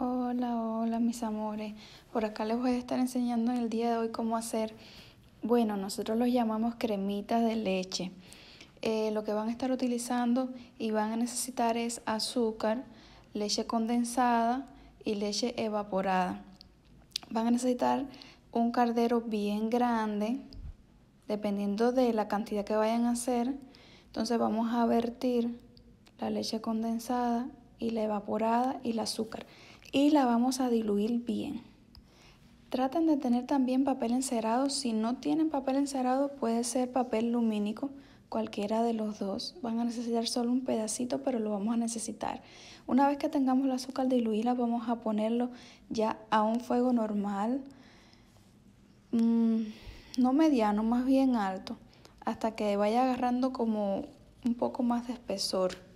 Hola, hola mis amores. Por acá les voy a estar enseñando en el día de hoy cómo hacer, bueno, nosotros los llamamos cremitas de leche. Eh, lo que van a estar utilizando y van a necesitar es azúcar, leche condensada y leche evaporada. Van a necesitar un caldero bien grande, dependiendo de la cantidad que vayan a hacer. Entonces vamos a vertir la leche condensada y la evaporada y el azúcar y la vamos a diluir bien. Traten de tener también papel encerado. Si no tienen papel encerado, puede ser papel lumínico, cualquiera de los dos. Van a necesitar solo un pedacito, pero lo vamos a necesitar. Una vez que tengamos el azúcar diluida, vamos a ponerlo ya a un fuego normal, mm, no mediano, más bien alto, hasta que vaya agarrando como un poco más de espesor.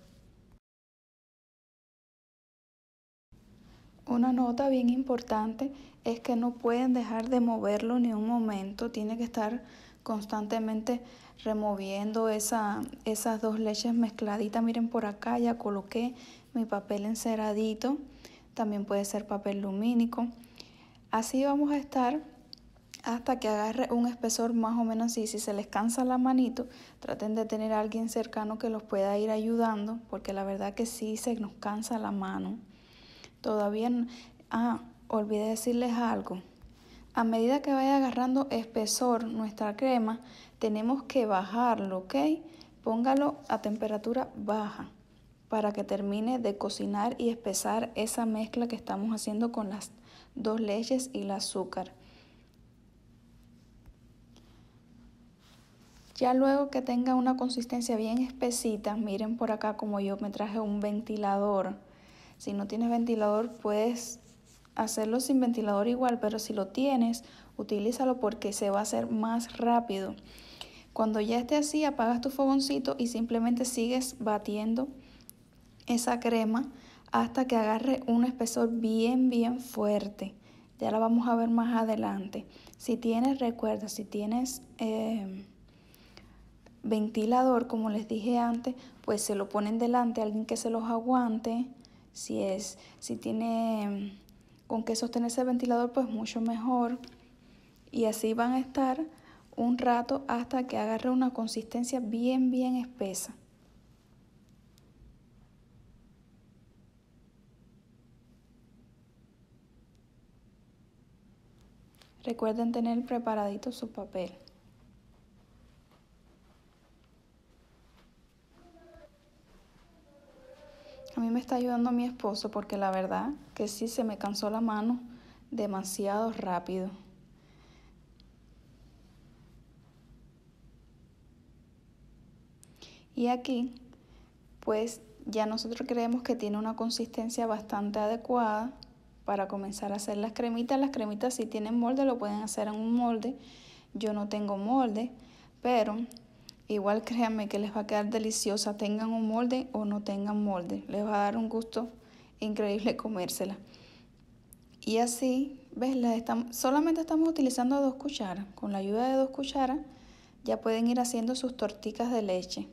Una nota bien importante es que no pueden dejar de moverlo ni un momento, tiene que estar constantemente removiendo esas dos leches mezcladitas. Miren por acá ya coloqué mi papel enceradito, también puede ser papel lumínico. Así vamos a estar hasta que agarre un espesor más o menos así. Si se les cansa la manito, traten de tener a alguien cercano que los pueda ir ayudando, porque la verdad que sí se nos cansa la mano. Todavía Ah, olvidé decirles algo. A medida que vaya agarrando espesor nuestra crema, tenemos que bajarlo, ¿ok? Póngalo a temperatura baja para que termine de cocinar y espesar esa mezcla que estamos haciendo con las dos leches y el azúcar. Ya luego que tenga una consistencia bien espesita, miren por acá como yo me traje un ventilador si no tienes ventilador, puedes hacerlo sin ventilador igual, pero si lo tienes, utilízalo porque se va a hacer más rápido. Cuando ya esté así, apagas tu fogoncito y simplemente sigues batiendo esa crema hasta que agarre un espesor bien, bien fuerte. Ya la vamos a ver más adelante. Si tienes, recuerda, si tienes eh, ventilador, como les dije antes, pues se lo ponen delante a alguien que se los aguante si es, si tiene con qué sostenerse el ventilador, pues mucho mejor. Y así van a estar un rato hasta que agarre una consistencia bien, bien espesa. Recuerden tener preparadito su papel. me está ayudando mi esposo porque la verdad que sí se me cansó la mano demasiado rápido. Y aquí, pues ya nosotros creemos que tiene una consistencia bastante adecuada para comenzar a hacer las cremitas. Las cremitas si tienen molde lo pueden hacer en un molde. Yo no tengo molde, pero Igual créanme que les va a quedar deliciosa, tengan un molde o no tengan molde. Les va a dar un gusto increíble comérsela. Y así, ¿ves? solamente estamos utilizando dos cucharas. Con la ayuda de dos cucharas ya pueden ir haciendo sus torticas de leche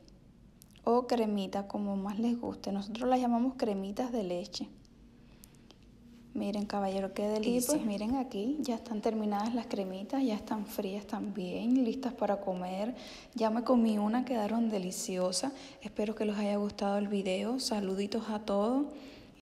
o cremita, como más les guste. Nosotros las llamamos cremitas de leche. Miren, caballero, qué delicia. Pues, miren aquí, ya están terminadas las cremitas, ya están frías también, listas para comer. Ya me comí una, quedaron deliciosas. Espero que les haya gustado el video. Saluditos a todos.